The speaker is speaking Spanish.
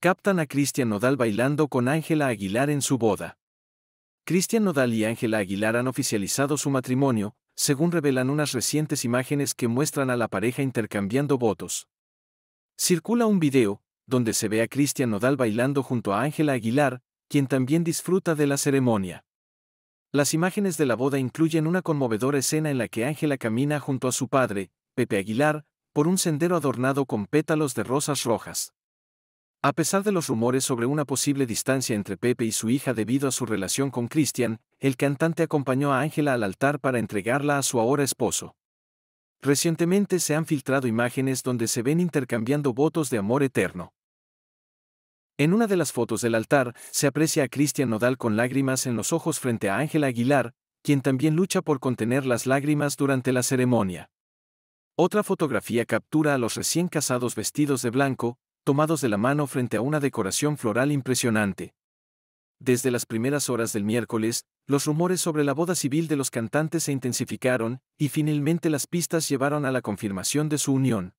Captan a Cristian Nodal bailando con Ángela Aguilar en su boda. Cristian Nodal y Ángela Aguilar han oficializado su matrimonio, según revelan unas recientes imágenes que muestran a la pareja intercambiando votos. Circula un video, donde se ve a Cristian Nodal bailando junto a Ángela Aguilar, quien también disfruta de la ceremonia. Las imágenes de la boda incluyen una conmovedora escena en la que Ángela camina junto a su padre, Pepe Aguilar, por un sendero adornado con pétalos de rosas rojas. A pesar de los rumores sobre una posible distancia entre Pepe y su hija debido a su relación con Cristian, el cantante acompañó a Ángela al altar para entregarla a su ahora esposo. Recientemente se han filtrado imágenes donde se ven intercambiando votos de amor eterno. En una de las fotos del altar, se aprecia a Cristian Nodal con lágrimas en los ojos frente a Ángela Aguilar, quien también lucha por contener las lágrimas durante la ceremonia. Otra fotografía captura a los recién casados vestidos de blanco, tomados de la mano frente a una decoración floral impresionante. Desde las primeras horas del miércoles, los rumores sobre la boda civil de los cantantes se intensificaron, y finalmente las pistas llevaron a la confirmación de su unión.